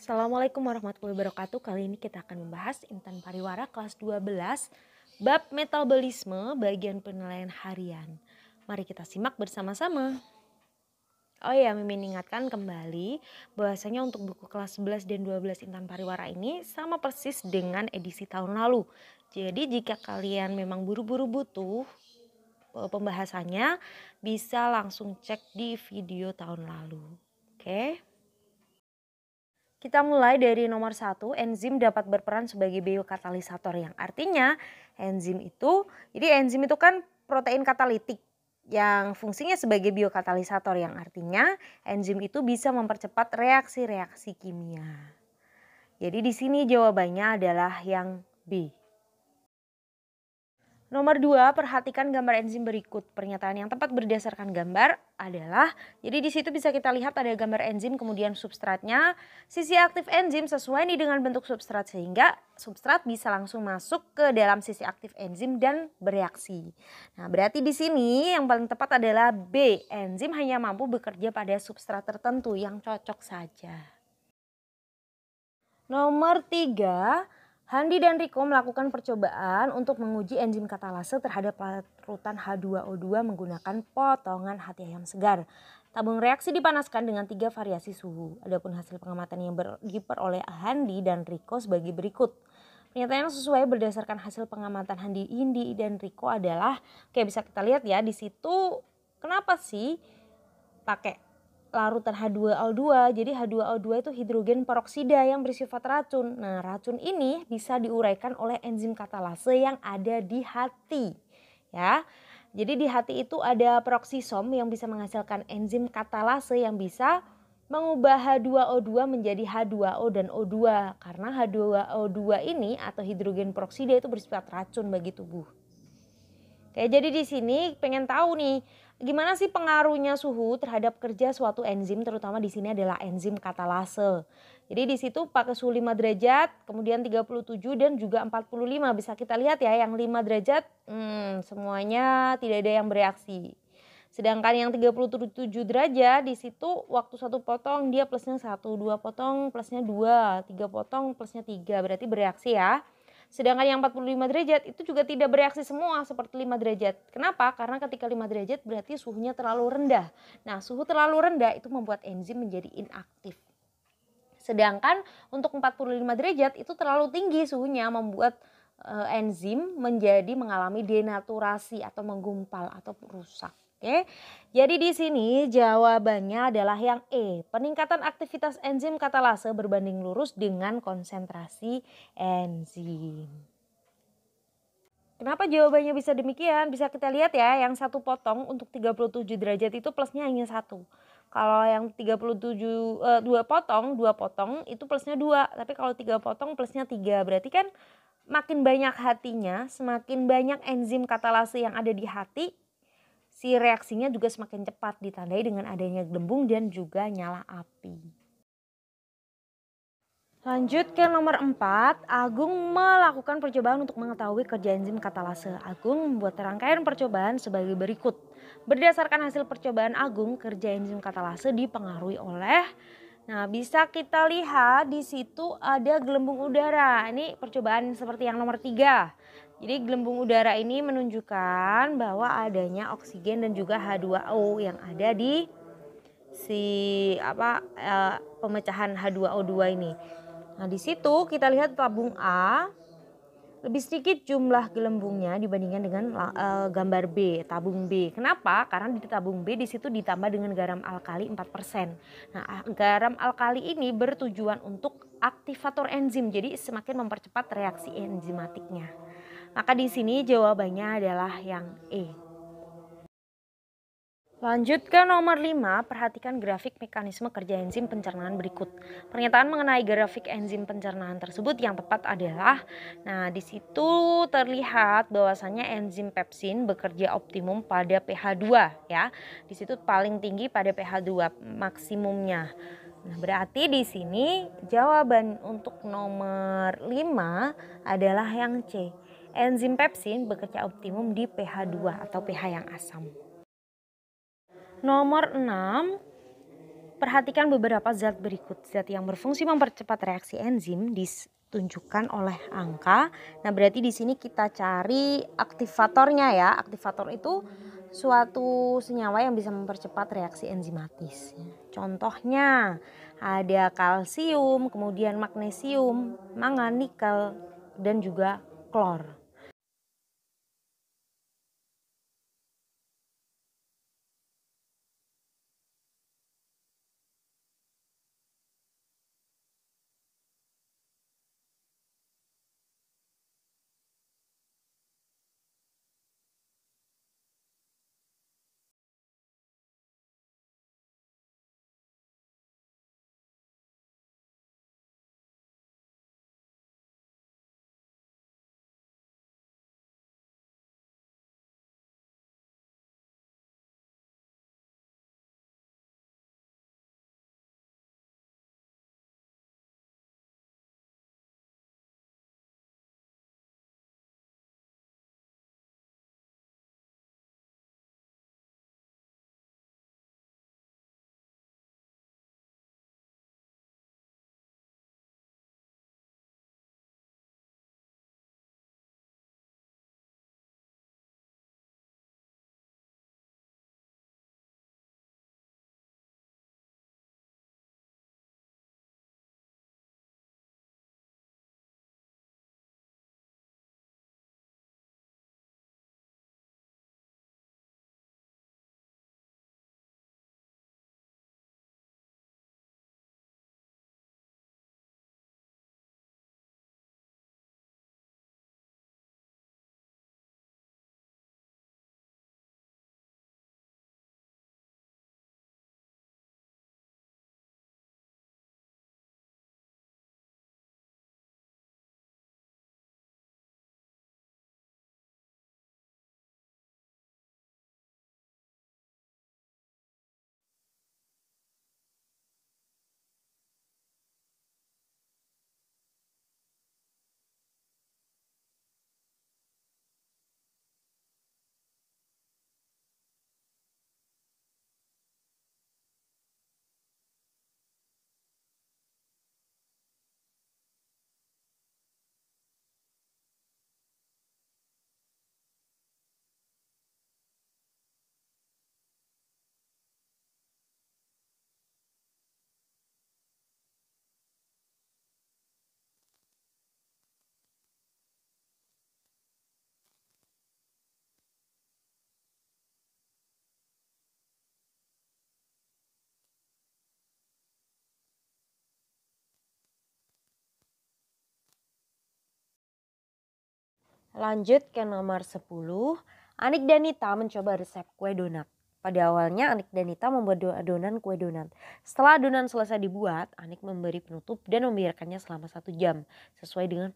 Assalamualaikum warahmatullahi wabarakatuh. Kali ini kita akan membahas Intan Pariwara kelas 12 bab metabolisme bagian penilaian harian. Mari kita simak bersama-sama. Oh iya, Mimin ingatkan kembali bahwasanya untuk buku kelas 11 dan 12 Intan Pariwara ini sama persis dengan edisi tahun lalu. Jadi jika kalian memang buru-buru butuh eh, pembahasannya bisa langsung cek di video tahun lalu. Oke. Okay? Kita mulai dari nomor satu, enzim dapat berperan sebagai biokatalisator yang artinya enzim itu, jadi enzim itu kan protein katalitik yang fungsinya sebagai biokatalisator yang artinya enzim itu bisa mempercepat reaksi-reaksi kimia. Jadi di sini jawabannya adalah yang B. Nomor dua, perhatikan gambar enzim berikut. Pernyataan yang tepat berdasarkan gambar adalah, jadi di situ bisa kita lihat ada gambar enzim kemudian substratnya. Sisi aktif enzim sesuai nih dengan bentuk substrat sehingga substrat bisa langsung masuk ke dalam sisi aktif enzim dan bereaksi. Nah, berarti di sini yang paling tepat adalah B. Enzim hanya mampu bekerja pada substrat tertentu yang cocok saja. Nomor tiga, Handi dan Riko melakukan percobaan untuk menguji enzim katalase terhadap larutan H2O2 menggunakan potongan hati ayam segar. Tabung reaksi dipanaskan dengan tiga variasi suhu. Adapun hasil pengamatan yang oleh Handi dan Riko sebagai berikut. Ternyata yang sesuai berdasarkan hasil pengamatan Handi Indi dan Riko adalah kayak bisa kita lihat ya di situ kenapa sih pakai larutan H2O2. Jadi H2O2 itu hidrogen peroksida yang bersifat racun. Nah, racun ini bisa diuraikan oleh enzim katalase yang ada di hati. Ya. Jadi di hati itu ada peroksisom yang bisa menghasilkan enzim katalase yang bisa mengubah H2O2 menjadi H2O dan O2 karena H2O2 ini atau hidrogen peroksida itu bersifat racun bagi tubuh. Oke, jadi di sini pengen tahu nih Gimana sih pengaruhnya suhu terhadap kerja suatu enzim terutama di sini adalah enzim katalase. Jadi di situ pakai suhu 5 derajat, kemudian 37 dan juga 45. Bisa kita lihat ya yang 5 derajat hmm, semuanya tidak ada yang bereaksi. Sedangkan yang 37 derajat di situ waktu satu potong dia plusnya satu, dua potong plusnya dua, tiga potong plusnya tiga berarti bereaksi ya. Sedangkan yang 45 derajat itu juga tidak bereaksi semua seperti 5 derajat. Kenapa? Karena ketika 5 derajat berarti suhunya terlalu rendah. Nah, suhu terlalu rendah itu membuat enzim menjadi inaktif. Sedangkan untuk 45 derajat itu terlalu tinggi suhunya membuat eh, enzim menjadi mengalami denaturasi atau menggumpal atau rusak. Oke. Jadi di sini jawabannya adalah yang E. Peningkatan aktivitas enzim katalase berbanding lurus dengan konsentrasi enzim. Kenapa jawabannya bisa demikian? Bisa kita lihat ya, yang satu potong untuk 37 derajat itu plusnya hanya satu. Kalau yang 37 eh, dua potong, dua potong itu plusnya dua. Tapi kalau tiga potong plusnya tiga. Berarti kan makin banyak hatinya, semakin banyak enzim katalase yang ada di hati, si reaksinya juga semakin cepat ditandai dengan adanya gelembung dan juga nyala api. Lanjut ke nomor 4, Agung melakukan percobaan untuk mengetahui kerja enzim katalase. Agung membuat rangkaian percobaan sebagai berikut. Berdasarkan hasil percobaan Agung, kerja enzim katalase dipengaruhi oleh Nah, bisa kita lihat di situ ada gelembung udara. Ini percobaan seperti yang nomor 3. Jadi gelembung udara ini menunjukkan bahwa adanya oksigen dan juga H2O yang ada di si apa e, pemecahan H2O2 ini. Nah, di situ kita lihat tabung A lebih sedikit jumlah gelembungnya dibandingkan dengan e, gambar B, tabung B. Kenapa? Karena di tabung B di situ ditambah dengan garam alkali 4%. Nah, ah, garam alkali ini bertujuan untuk aktivator enzim. Jadi semakin mempercepat reaksi enzimatiknya. Maka di sini jawabannya adalah yang E. Lanjut ke nomor 5, perhatikan grafik mekanisme kerja enzim pencernaan berikut. Pernyataan mengenai grafik enzim pencernaan tersebut yang tepat adalah nah di situ terlihat bahwasannya enzim pepsin bekerja optimum pada pH 2 ya. Di situ paling tinggi pada pH 2 maksimumnya. Nah, berarti di sini jawaban untuk nomor 5 adalah yang C. Enzim pepsin bekerja optimum di pH 2 atau pH yang asam. Nomor 6, perhatikan beberapa zat berikut. Zat yang berfungsi mempercepat reaksi enzim ditunjukkan oleh angka. Nah, berarti di sini kita cari aktivatornya ya. Aktivator itu suatu senyawa yang bisa mempercepat reaksi enzimatis. Contohnya ada kalsium, kemudian magnesium, mangan, nikel, dan juga klor. Lanjut ke nomor 10. Anik dan Nita mencoba resep kue donat. Pada awalnya Anik dan Nita membuat adonan kue donat. Setelah adonan selesai dibuat, Anik memberi penutup dan membiarkannya selama satu jam sesuai dengan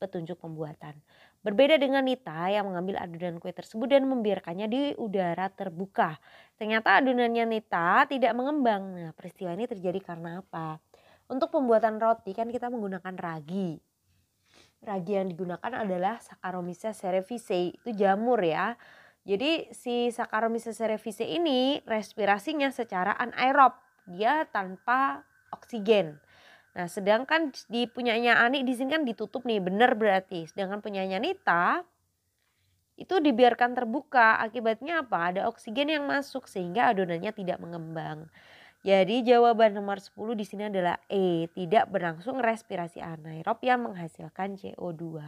petunjuk pembuatan. Berbeda dengan Nita yang mengambil adonan kue tersebut dan membiarkannya di udara terbuka. Ternyata adonannya Nita tidak mengembang. Nah peristiwa ini terjadi karena apa? Untuk pembuatan roti kan kita menggunakan ragi ragi yang digunakan adalah Saccharomyces cerevisiae, itu jamur ya. Jadi si Saccharomyces cerevisiae ini respirasinya secara anaerob, dia tanpa oksigen. Nah, sedangkan di punyanya Ani di sini kan ditutup nih, benar berarti. Sedangkan punyanya Nita itu dibiarkan terbuka, akibatnya apa? Ada oksigen yang masuk sehingga adonannya tidak mengembang. Jadi jawaban nomor 10 di sini adalah E, tidak berlangsung respirasi anaerob yang menghasilkan CO2.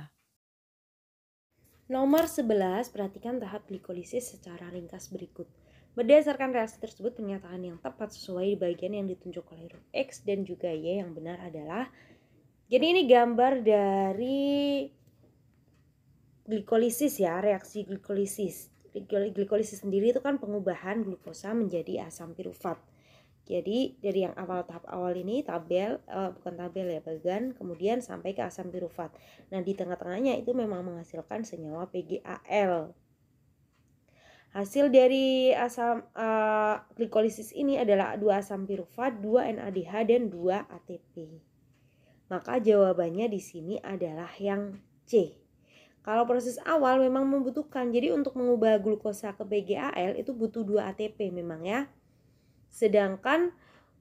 Nomor 11, perhatikan tahap glikolisis secara ringkas berikut. Berdasarkan reaksi tersebut, pernyataan yang tepat sesuai di bagian yang ditunjuk oleh huruf X dan juga Y yang benar adalah Jadi ini gambar dari glikolisis ya, reaksi glikolisis. Glikolisis sendiri itu kan pengubahan glukosa menjadi asam piruvat jadi dari yang awal tahap awal ini tabel uh, bukan tabel ya bagan kemudian sampai ke asam pirufat. Nah, di tengah-tengahnya itu memang menghasilkan senyawa PGAL. Hasil dari asam uh, glikolisis ini adalah dua asam pirufat, 2 NADH dan 2 ATP. Maka jawabannya di sini adalah yang C. Kalau proses awal memang membutuhkan. Jadi untuk mengubah glukosa ke PGAL itu butuh 2 ATP memang ya. Sedangkan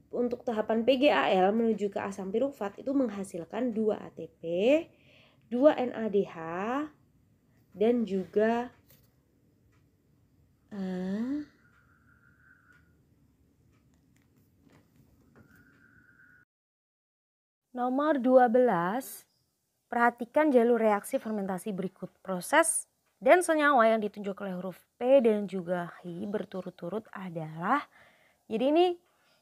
untuk tahapan PGAL menuju ke asam pirufat itu menghasilkan 2 ATP, 2 NADH, dan juga uh, Nomor 12, perhatikan jalur reaksi fermentasi berikut proses dan senyawa yang ditunjuk oleh huruf P dan juga H berturut-turut adalah jadi ini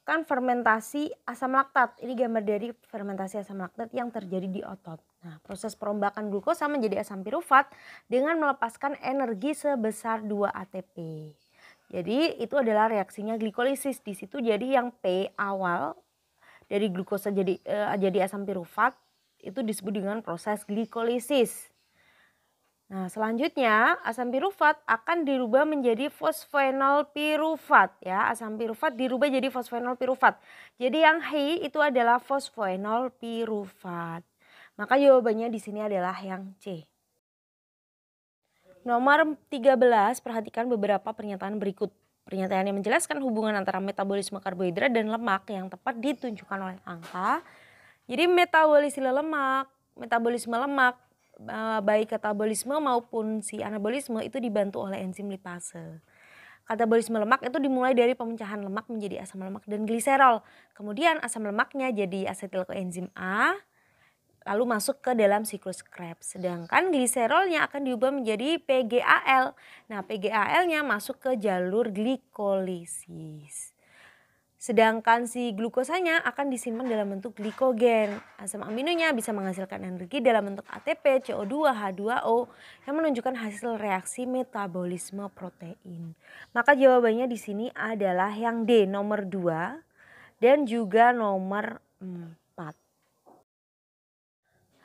kan fermentasi asam laktat. Ini gambar dari fermentasi asam laktat yang terjadi di otot. Nah, proses perombakan glukosa menjadi asam piruvat dengan melepaskan energi sebesar 2 ATP. Jadi itu adalah reaksinya glikolisis di situ jadi yang P awal dari glukosa jadi eh, jadi asam piruvat itu disebut dengan proses glikolisis. Nah, selanjutnya asam pirufat akan dirubah menjadi fosfenol pirufat ya. Asam pirufat dirubah jadi fosfenol pirufat. Jadi yang hi itu adalah fosfenol pirufat. Maka jawabannya di sini adalah yang C. Nomor 13, perhatikan beberapa pernyataan berikut. Pernyataan yang menjelaskan hubungan antara metabolisme karbohidrat dan lemak yang tepat ditunjukkan oleh angka. Jadi metabolisme lemak, metabolisme lemak Eh, baik katabolisme maupun si anabolisme itu dibantu oleh enzim lipase. Katabolisme lemak itu dimulai dari pemecahan lemak menjadi asam lemak dan gliserol. Kemudian asam lemaknya jadi asetil koenzim A lalu masuk ke dalam siklus Krebs. Sedangkan gliserolnya akan diubah menjadi PGAL. Nah, PGAL-nya masuk ke jalur glikolisis. Sedangkan si glukosanya akan disimpan dalam bentuk glikogen. Asam aminonya bisa menghasilkan energi dalam bentuk ATP, CO2, H2O yang menunjukkan hasil reaksi metabolisme protein. Maka jawabannya di sini adalah yang D nomor 2 dan juga nomor 4.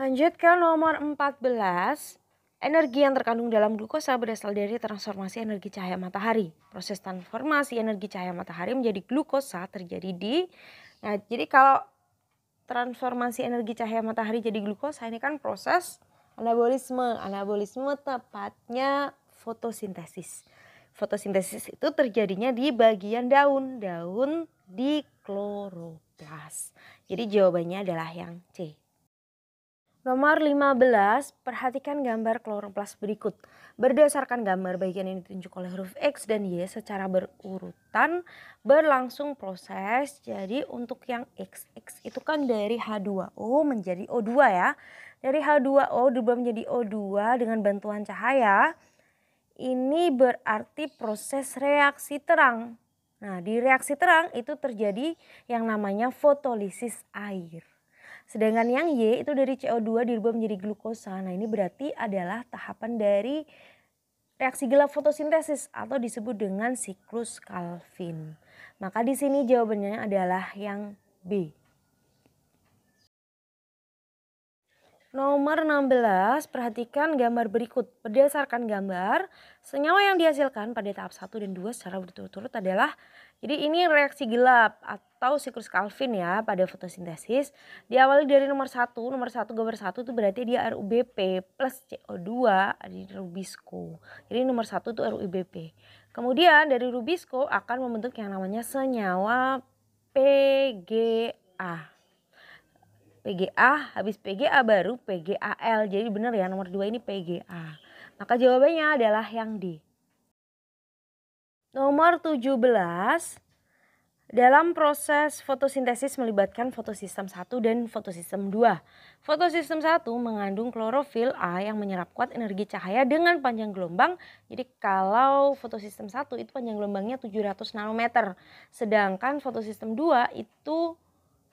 Lanjut ke nomor 14. Energi yang terkandung dalam glukosa berasal dari transformasi energi cahaya matahari. Proses transformasi energi cahaya matahari menjadi glukosa terjadi di Nah, jadi kalau transformasi energi cahaya matahari jadi glukosa ini kan proses anabolisme. Anabolisme tepatnya fotosintesis. Fotosintesis itu terjadinya di bagian daun, daun di kloroplas. Jadi jawabannya adalah yang C. Nomor 15, perhatikan gambar kloroplas berikut. Berdasarkan gambar bagian yang ditunjuk oleh huruf X dan Y secara berurutan berlangsung proses. Jadi untuk yang X, X itu kan dari H2O menjadi O2 ya. Dari H2O diubah menjadi O2 dengan bantuan cahaya. Ini berarti proses reaksi terang. Nah di reaksi terang itu terjadi yang namanya fotolisis air. Sedangkan yang Y itu dari CO2 dirubah menjadi glukosa. Nah, ini berarti adalah tahapan dari reaksi gelap fotosintesis atau disebut dengan siklus Calvin. Maka di sini jawabannya adalah yang B. Nomor 16, perhatikan gambar berikut. Berdasarkan gambar, senyawa yang dihasilkan pada tahap 1 dan 2 secara berturut-turut adalah jadi ini reaksi gelap atau siklus Calvin ya pada fotosintesis. Diawali dari nomor 1, nomor 1 gambar 1 itu berarti dia RUBP plus CO2 dari Rubisco. Jadi nomor 1 itu RUBP. Kemudian dari Rubisco akan membentuk yang namanya senyawa PGA. PGA, habis PGA baru PGAL. Jadi benar ya nomor 2 ini PGA. Maka jawabannya adalah yang D. Nomor 17 dalam proses fotosintesis melibatkan fotosistem 1 dan fotosistem 2. Fotosistem 1 mengandung klorofil A yang menyerap kuat energi cahaya dengan panjang gelombang. Jadi kalau fotosistem 1 itu panjang gelombangnya 700 nanometer. Sedangkan fotosistem 2 itu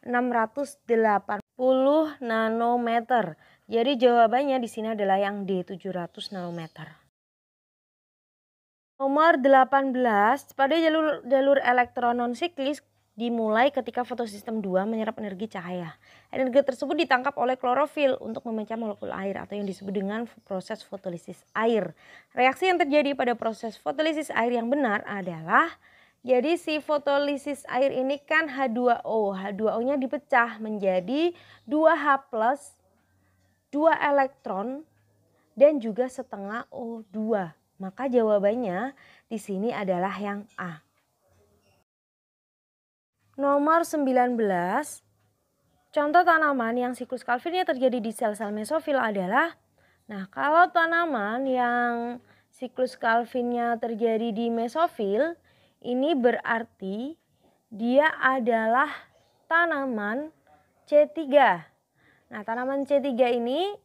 608 10 nanometer. Jadi jawabannya di sini adalah yang D 700 nanometer. Nomor 18, pada jalur jalur elektron non siklis dimulai ketika fotosistem 2 menyerap energi cahaya. Energi tersebut ditangkap oleh klorofil untuk memecah molekul air atau yang disebut dengan proses fotolisis air. Reaksi yang terjadi pada proses fotolisis air yang benar adalah jadi si fotolisis air ini kan H2O. H2O-nya dipecah menjadi 2H+, 2 elektron dan juga setengah O2. Maka jawabannya di sini adalah yang A. Nomor 19. Contoh tanaman yang siklus Calvinnya terjadi di sel-sel mesofil adalah Nah, kalau tanaman yang siklus Calvinnya terjadi di mesofil, ini berarti dia adalah tanaman C3. Nah, tanaman C3 ini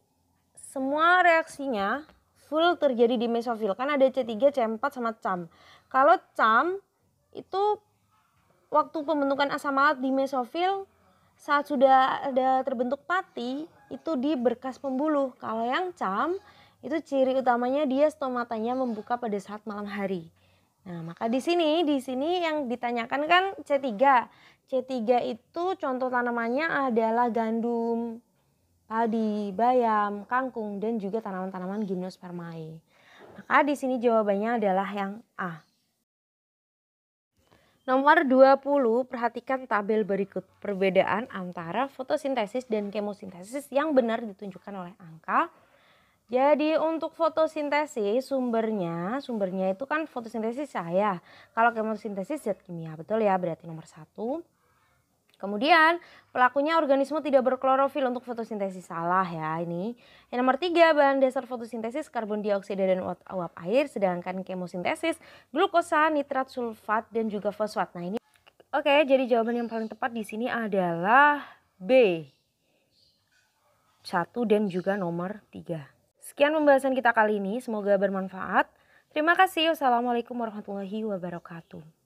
semua reaksinya full terjadi di mesofil. Kan ada C3, C4 sama CAM. Kalau CAM itu waktu pembentukan asam malat di mesofil saat sudah ada terbentuk pati itu di berkas pembuluh. Kalau yang CAM itu ciri utamanya dia stomatanya membuka pada saat malam hari. Nah, maka di sini di sini yang ditanyakan kan C3. C3 itu contoh tanamannya adalah gandum, padi, bayam, kangkung dan juga tanaman-tanaman gymnospermae. Maka di sini jawabannya adalah yang A. Nomor 20, perhatikan tabel berikut perbedaan antara fotosintesis dan kemosintesis yang benar ditunjukkan oleh angka jadi untuk fotosintesis sumbernya, sumbernya itu kan fotosintesis cahaya. Kalau kemosintesis zat kimia, betul ya berarti nomor satu. Kemudian pelakunya organisme tidak berklorofil untuk fotosintesis salah ya ini. Yang nomor tiga bahan dasar fotosintesis karbon dioksida dan uap air, sedangkan kemosintesis glukosa, nitrat, sulfat dan juga fosfat. Nah ini Oke, jadi jawaban yang paling tepat di sini adalah B. satu dan juga nomor tiga. Sekian pembahasan kita kali ini, semoga bermanfaat. Terima kasih. Wassalamualaikum warahmatullahi wabarakatuh.